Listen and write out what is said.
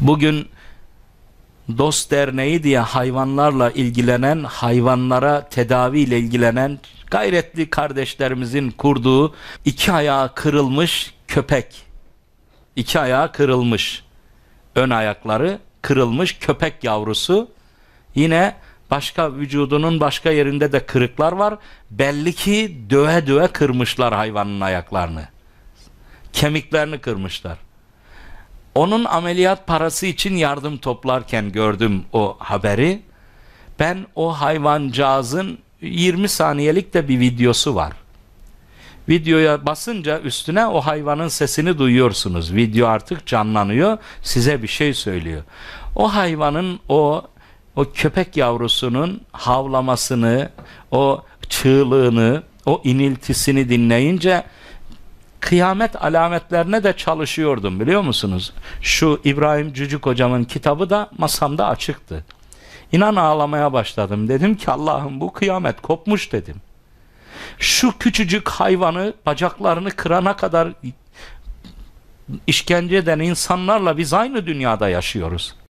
Bugün Dost Derneği diye hayvanlarla ilgilenen, hayvanlara tedaviyle ilgilenen gayretli kardeşlerimizin kurduğu iki ayağı kırılmış köpek. İki ayağı kırılmış. Ön ayakları kırılmış köpek yavrusu. Yine başka vücudunun başka yerinde de kırıklar var. Belli ki döve döve kırmışlar hayvanın ayaklarını. Kemiklerini kırmışlar. Onun ameliyat parası için yardım toplarken gördüm o haberi. Ben o hayvancağızın 20 saniyelik de bir videosu var. Videoya basınca üstüne o hayvanın sesini duyuyorsunuz. Video artık canlanıyor, size bir şey söylüyor. O hayvanın o o köpek yavrusunun havlamasını, o çığlığını, o iniltisini dinleyince kıyamet alametlerine de çalışıyordum biliyor musunuz? Şu İbrahim Cücük hocamın kitabı da masamda açıktı. İnan ağlamaya başladım. Dedim ki Allah'ım bu kıyamet kopmuş dedim. Şu küçücük hayvanı bacaklarını kırana kadar işkence eden insanlarla biz aynı dünyada yaşıyoruz.